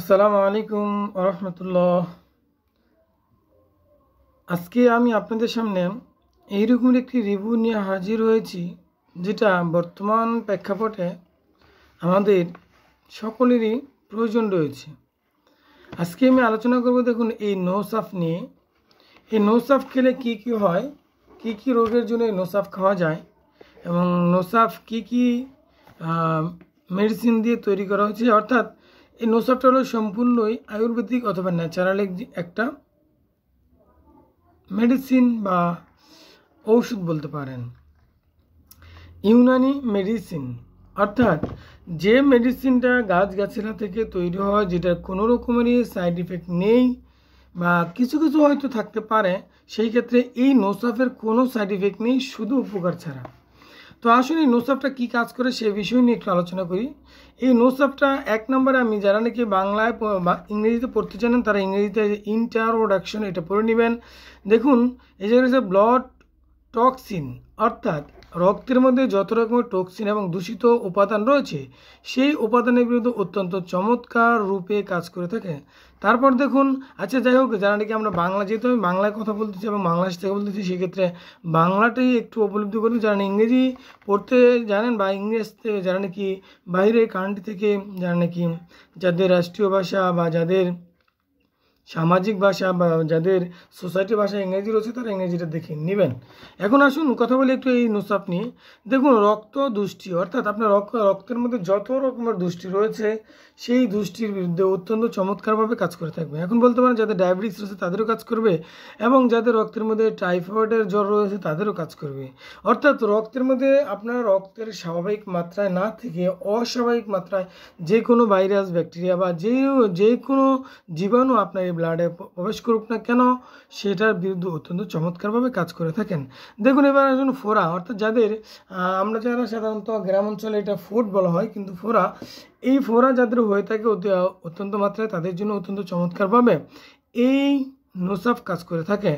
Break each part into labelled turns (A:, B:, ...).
A: আসসালামু আলাইকুম রহমতুল্লাহ আজকে আমি আপনাদের সামনে এইরকমের একটি রিভিউ নিয়ে হাজির হয়েছি যেটা বর্তমান প্রেক্ষাপটে আমাদের সকলেরই প্রয়োজন রয়েছে আজকে আমি আলোচনা করব দেখুন এই নৌসাফ নিয়ে এই নৌসাফ খেলে কি কি হয় কি কি রোগের জন্য এই নৌসাফ খাওয়া যায় এবং নৌসাফ কি কি মেডিসিন দিয়ে তৈরি করা হয়েছে অর্থাৎ এই নসারটা হলো সম্পূর্ণই আয়ুর্বেদিক অথবা ন্যাচারাল একটা মেডিসিন বা ঔষধ বলতে পারেন ইউনানি মেডিসিন অর্থাৎ যে মেডিসিনটা গাছগাছালা থেকে তৈরি হয় যেটা কোনো রকমেরই সাইড ইফেক্ট নেই বা কিছু কিছু হয়তো থাকতে পারে সেই ক্ষেত্রে এই নোসাফের কোনো সাইড ইফেক্ট নেই শুধু উপকার ছাড়া তো আসলে নোসাপটা কী কাজ করে সে বিষয় নিয়ে একটু আলোচনা করি এই নোসাপটা এক নম্বরে আমি যারা নাকি বাংলায় ইংরেজিতে পড়তে চান তারা ইংরেজিতে ইন্টারোডাকশন এটা পড়ে নেবেন দেখুন এই যে ব্লড টক্সিন অর্থাৎ রক্তের মধ্যে যত রকমের টক্সিন এবং দূষিত উপাদান রয়েছে সেই উপাদানের বিরুদ্ধে অত্যন্ত চমৎকার রূপে কাজ করে থাকে তারপর দেখুন আচ্ছা যাই হোক যারা নাকি আমরা বাংলা যেহেতু আমি বাংলায় কথা বলতেছি এবং বাংলাদেশ থেকে বলতেছি সেক্ষেত্রে বাংলাটাই একটু উপলব্ধি করুন যারা ইংরেজি পড়তে জানেন বা ইংরেজ থেকে যারা নাকি বাইরে কান্ট্রি থেকে যারা নাকি যাদের রাষ্ট্রীয় ভাষা বা যাদের সামাজিক ভাষা বা যাদের সোসাইটি ভাষা ইংরেজি রয়েছে তারা ইংরেজিটা দেখে নেবেন এখন আসুন কথা বলি একটু এই নুসাফ নিয়ে দেখুন রক্ত দুষ্টি অর্থাৎ আপনার রক্ত রক্তের মধ্যে যত রকমের দুষ্টি রয়েছে সেই দুষ্টির বিরুদ্ধে অত্যন্ত চমৎকারভাবে কাজ করে থাকবে এখন বলতে পারেন যাদের ডায়াবেটিস রয়েছে তাদেরও কাজ করবে এবং যাদের রক্তের মধ্যে টাইফয়েডের জ্বর রয়েছে তাদেরও কাজ করবে অর্থাৎ রক্তের মধ্যে আপনার রক্তের স্বাভাবিক মাত্রায় না থেকে অস্বাভাবিক মাত্রায় যে কোনো ভাইরাস ব্যাকটেরিয়া বা যে যে কোনো জীবাণু আপনার ব্লাডে প্রবেশ করুক না কেন সেটার বিরুদ্ধে অত্যন্ত চমৎকারভাবে কাজ করে থাকেন দেখুন এবার একজন ফোরা অর্থাৎ যাদের আমরা যারা সাধারণত গ্রাম অঞ্চলে এটা ফোর্ট বলা হয় কিন্তু ফোরা এই ফোরা যাদের হয়ে থাকে অত্যন্ত মাত্রায় তাদের জন্য অত্যন্ত চমৎকারভাবে এই নোসাফ কাজ করে থাকে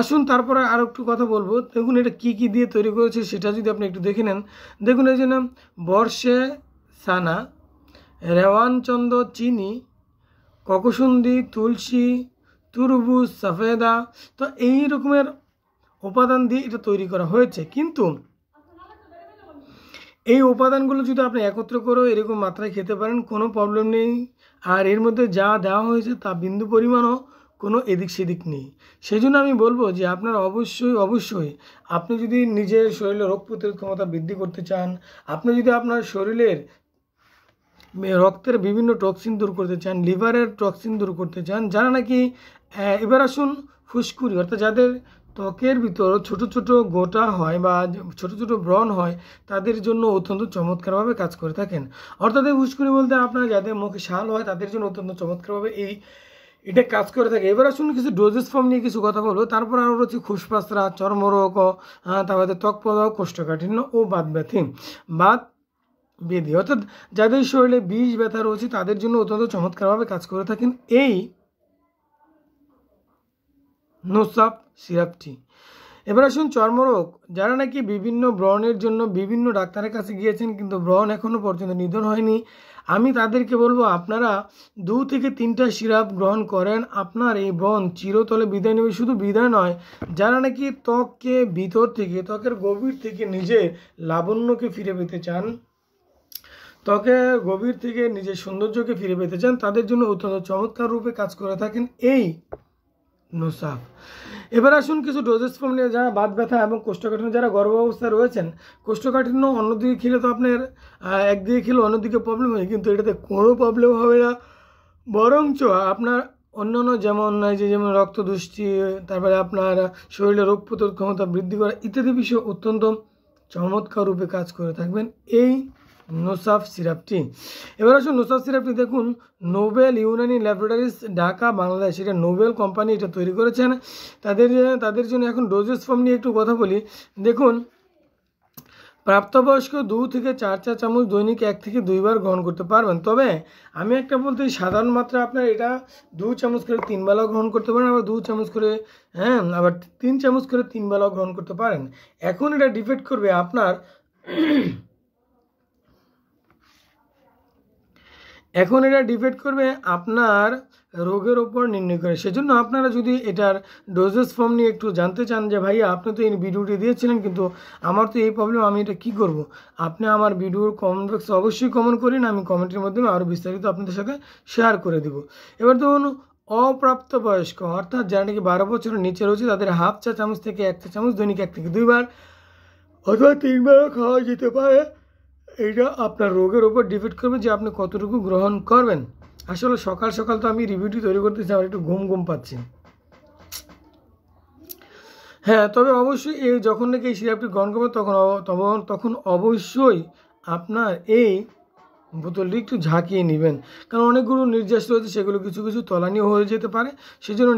A: আসুন তারপরে আর একটু কথা বলবো দেখুন এটা কি কি দিয়ে তৈরি করেছে সেটা যদি আপনি একটু দেখে নেন দেখুন এই যে বর্ষে সানা রেওয়ানচন্দ্র চিনি ককসুন্দি তুলসী তুরবুজ সাফেদা তো এই রকমের উপাদান দিয়ে এটা তৈরি করা হয়েছে কিন্তু এই উপাদানগুলো যদি আপনি একত্র করে এরকম মাত্রায় খেতে পারেন কোনো প্রবলেম নেই আর এর মধ্যে যা দেওয়া হয়েছে তা বিন্দু পরিমাণও কোনো এদিক সেদিক নেই সেই জন্য আমি বলবো যে আপনারা অবশ্যই অবশ্যই আপনি যদি নিজের শরীরে রোগ প্রতিরোধ ক্ষমতা বৃদ্ধি করতে চান আপনি যদি আপনার শরীরের রক্তের বিভিন্ন টক্সিন দূর করতে চান লিভারের টক্সিন দূর করতে চান যারা নাকি এবার আসুন ফুসকুরি অর্থাৎ যাদের ত্বকের ভিতর ছোট ছোট গোটা হয় বা ছোট ছোট ব্রণ হয় তাদের জন্য অত্যন্ত চমৎকারভাবে কাজ করে থাকেন অর্থাৎ এই ফুসকুরি বলতে আপনার যাদের মুখে শাল হয় তাদের জন্য অত্যন্ত চমৎকারভাবে এই এটা কাজ করে থাকে এবার আসুন কিছু ডোজেস ফর্ম নিয়ে কিছু কথা বলবো তারপর আরও রয়েছে খুশপাসরা চর্মরোগ তারপরে ত্বক প্রদাহ কোষ্ঠকাঠিন্য ও বাদ ব্যথি বাদ বেদি অর্থাৎ যাদের শরীরে বিষ ব্যথা রয়েছে তাদের জন্য অত্যন্ত চমৎকারভাবে কাজ করে থাকেন এই নোসাপ সিরাপটি এবার আসুন চর্মরোগ যারা নাকি বিভিন্ন ব্রণের জন্য বিভিন্ন ডাক্তারের কাছে গিয়েছেন কিন্তু ব্রণ এখনও পর্যন্ত নিধন হয়নি আমি তাদেরকে বলবো আপনারা দু থেকে তিনটা সিরাপ গ্রহণ করেন আপনার এই ব্রণ চিরতলে বিদায় নেবে শুধু বিদায় নয় যারা নাকি ত্বককে ভিতর থেকে ত্বকের গভীর থেকে নিজের লাবণ্যকে ফিরে পেতে চান ত্বকে গভীর থেকে নিজের সৌন্দর্যকে ফিরে পেতে চান তাদের জন্য অত্যন্ত চমৎকার রূপে কাজ করে থাকেন এই নোসাফ এবার আসুন কিছু ডোজেস ফর্ম নিয়ে যারা বাদ ব্যথা এবং কোষ্ঠকাঠিন্য যারা গর্ভাবস্থায় অবস্থায় রয়েছেন কোষ্ঠকাঠিন্য অন্যদিকে খেলে তো আপনার একদিকে খেলে অন্যদিকে প্রবলেম হয় কিন্তু এটাতে কোনো প্রবলেম হবে না বরঞ্চ আপনার অন্যান্য যেমন যে যেমন রক্ত দুষ্টি তারপরে আপনার শরীরে রোগ প্রতিরোধ ক্ষমতা বৃদ্ধি করা ইত্যাদি বিষয়ে অত্যন্ত চমৎকার রূপে কাজ করে থাকবেন এই নোসাফ সিরাপটি এবার আসুন নোসাফ সিরাপটি দেখুন নোবেল ইউনানি ল্যাবরেটারিস ঢাকা বাংলাদেশ এটা নোবেল কোম্পানি এটা তৈরি করেছেন তাদের তাদের জন্য এখন ডোজেস ফর্ম নিয়ে একটু কথা বলি দেখুন প্রাপ্তবয়স্ক দু থেকে চার চা চামচ দৈনিক এক থেকে দুইবার গ্রহণ করতে পারবেন তবে আমি একটা বলতে সাধারণ মাত্রা আপনার এটা দু চামচ করে তিন বেলাও গ্রহণ করতে পারেন আবার দু চামচ করে হ্যাঁ আবার তিন চামচ করে তিন বেলাও গ্রহণ করতে পারেন এখন এটা ডিপেক্ট করবে আপনার এখন এটা ডিপেন্ড করবে আপনার রোগের ওপর নির্ণয় করে সেজন্য আপনারা যদি এটার ডোজেস ফর্ম নিয়ে একটু জানতে চান যে ভাইয়া আপনি তো এই ভিডিওটি দিয়েছিলেন কিন্তু আমার তো এই প্রবলেম আমি এটা কি করব। আপনি আমার ভিডিওর কমেন্ট বক্সে অবশ্যই কমেন্ট করেন আমি কমেন্টের মাধ্যমে আরও বিস্তারিত আপনাদের সাথে শেয়ার করে দেব এবার ধরুন অপ্রাপ্তবয়স্ক অর্থাৎ যারা নাকি বারো বছরের নিচে রয়েছে তাদের হাফ চা চামচ থেকে এক চা চামচ দৈনিক এক থেকে দুইবার অথবা তিনবারও খাওয়া যেতে পারে এইটা আপনার রোগের ওপর ডিপেন্ড করবে যে আপনি কতটুকু গ্রহণ করবেন আসলে সকাল সকাল তো আমি রিভিউটি তৈরি করতেছি আমার একটু ঘুম ঘুম পাচ্ছি হ্যাঁ তবে অবশ্যই এই যখন নাকি এই সিরাপটি গ্রহণ করবেন তখন তখন তখন অবশ্যই আপনার এই বোতলটি একটু ঝাঁকিয়ে নেবেন কারণ অনেকগুলো নির্যাস রয়েছে সেগুলো কিছু কিছু তলানীয় হয়ে যেতে পারে সেজন্য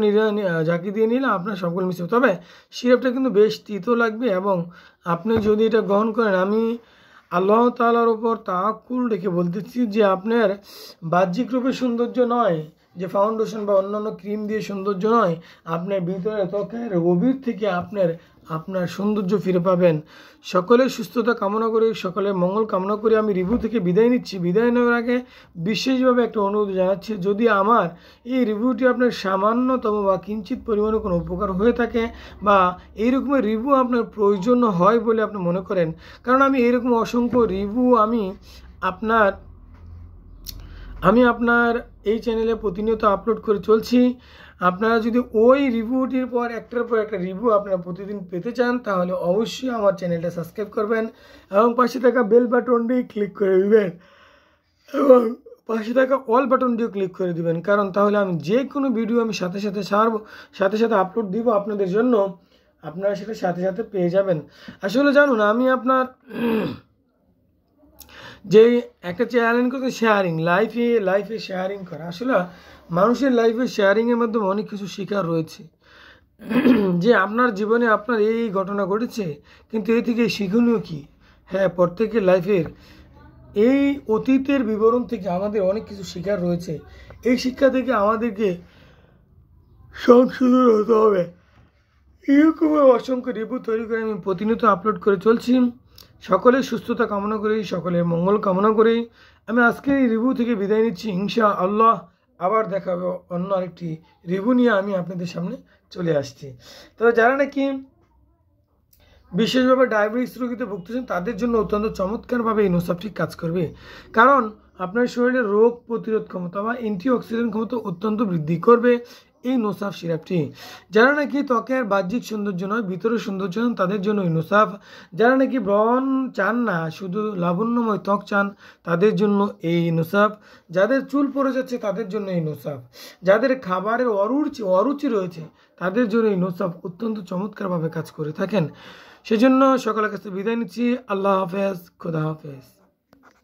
A: ঝাঁকি দিয়ে নিলে আপনার সকল মিশবে তবে সিরাপটা কিন্তু বেশ তিতো লাগবে এবং আপনি যদি এটা গ্রহণ করেন আমি আল্লাহ তালার উপর কুল রেখে বলতেছি যে আপনার বাহ্যিক রূপে সৌন্দর্য নয় যে ফাউন্ডেশন বা অন্যান্য ক্রিম দিয়ে সৌন্দর্য নয় আপনার ভিতরে ত্বকের গভীর থেকে আপনার আপনার সৌন্দর্য ফিরে পাবেন সকলের সুস্থতা কামনা করে সকলের মঙ্গল কামনা করে আমি রিভিউ থেকে বিদায় নিচ্ছি বিদায় নেওয়ার আগে বিশেষভাবে একটা অনুরোধ জানাচ্ছি যদি আমার এই রিভিউটি আপনার সামান্যতম বা কিঞ্চিত পরিমাণে কোনো উপকার হয়ে থাকে বা এইরকমের রিভিউ আপনার প্রয়োজন হয় বলে আপনি মনে করেন কারণ আমি এরকম অসংখ্য রিভিউ আমি আপনার আমি আপনার এই চ্যানেলে প্রতিনিয়ত আপলোড করে চলছি আপনারা যদি ওই রিভিউটির পর একটার পর একটা রিভিউ আপনারা প্রতিদিন পেতে চান তাহলে অবশ্যই আমার চ্যানেলটা সাবস্ক্রাইব করবেন এবং পাশে থাকা বেল বাটনটি ক্লিক করে দেবেন এবং পাশে থাকা অল বাটনটিও ক্লিক করে দিবেন কারণ তাহলে আমি যে কোনো ভিডিও আমি সাথে সাথে সারব সাথে সাথে আপলোড দিব আপনাদের জন্য আপনারা সেটা সাথে সাথে পেয়ে যাবেন আসলে জানুন আমি আপনার যে একটা চেয়ারিং করতে শেয়ারিং লাইফে লাইফে শেয়ারিং করা আসলে মানুষের লাইফে শেয়ারিংয়ের মাধ্যমে অনেক কিছু শিকার রয়েছে যে আপনার জীবনে আপনার এই ঘটনা ঘটেছে কিন্তু এ থেকে শিখনীয় কী হ্যাঁ প্রত্যেকের লাইফের এই অতীতের বিবরণ থেকে আমাদের অনেক কিছু শিকার রয়েছে এই শিক্ষা থেকে আমাদেরকে সংশোধন হতে হবে এরকম অসংখ্য রিপোর্ট তৈরি করে আমি প্রতিনিয়ত আপলোড করে চলছি সকলের সুস্থতা কামনা করি সকলের মঙ্গল কামনা করি আমি আজকে এই রিভিউ থেকে বিদায় নিচ্ছি হিংসা আল্লাহ আবার দেখা হবে অন্য আরেকটি রিভিউ নিয়ে আমি আপনাদের সামনে চলে আসছি তবে যারা নাকি বিশেষভাবে ডায়াবেটিস রোগীতে ভুগতেছেন তাদের জন্য অত্যন্ত চমৎকারভাবে এই নোসাবটি কাজ করবে কারণ আপনার শরীরে রোগ প্রতিরোধ ক্ষমতা বা অ্যান্টিঅক্সিডেন্ট ক্ষমতা অত্যন্ত বৃদ্ধি করবে এই নোসাফ সিরাপটি যারা নাকি ত্বকের বাহ্যিক সৌন্দর্য নয় ভিতরের সৌন্দর্য নয় তাদের জন্য এই নোসাফ যারা নাকি ব্রণ চান না শুধু লাবণ্যময় ত্বক চান তাদের জন্য এই নোসাফ যাদের চুল পড়ে যাচ্ছে তাদের জন্য এই নোসাফ যাদের খাবারের অরুচি অরুচি রয়েছে তাদের জন্য এই নোসাফ অত্যন্ত চমৎকারভাবে কাজ করে থাকেন সেজন্য সকলের কাছে বিদায় নিচ্ছি আল্লাহ হাফেজ খোদা হাফেজ